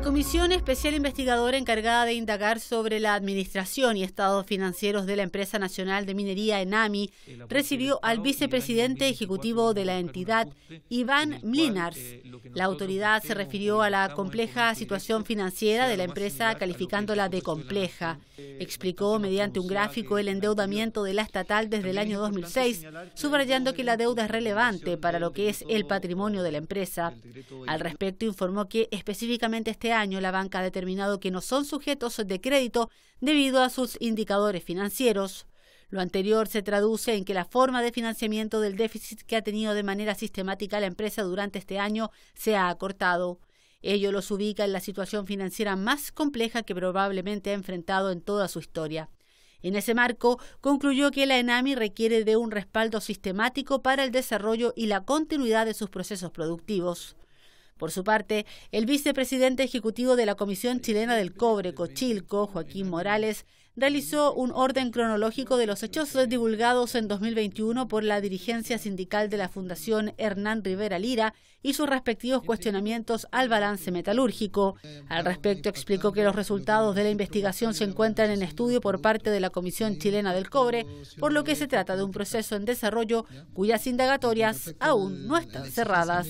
La Comisión Especial Investigadora encargada de indagar sobre la administración y estados financieros de la Empresa Nacional de Minería Enami recibió al vicepresidente ejecutivo de la entidad, Iván Mlinars. Eh, la autoridad se refirió a la compleja situación financiera de la empresa calificándola de compleja. Eh, Explicó mediante un gráfico el endeudamiento de la estatal desde el año 2006, subrayando que la deuda es relevante para lo que es el patrimonio de la empresa. Al respecto informó que específicamente este año la banca ha determinado que no son sujetos de crédito debido a sus indicadores financieros. Lo anterior se traduce en que la forma de financiamiento del déficit que ha tenido de manera sistemática la empresa durante este año se ha acortado. Ello los ubica en la situación financiera más compleja que probablemente ha enfrentado en toda su historia. En ese marco, concluyó que la ENAMI requiere de un respaldo sistemático para el desarrollo y la continuidad de sus procesos productivos. Por su parte, el vicepresidente ejecutivo de la Comisión Chilena del Cobre, Cochilco, Joaquín Morales, realizó un orden cronológico de los hechos divulgados en 2021 por la dirigencia sindical de la Fundación Hernán Rivera Lira y sus respectivos cuestionamientos al balance metalúrgico. Al respecto, explicó que los resultados de la investigación se encuentran en estudio por parte de la Comisión Chilena del Cobre, por lo que se trata de un proceso en desarrollo cuyas indagatorias aún no están cerradas.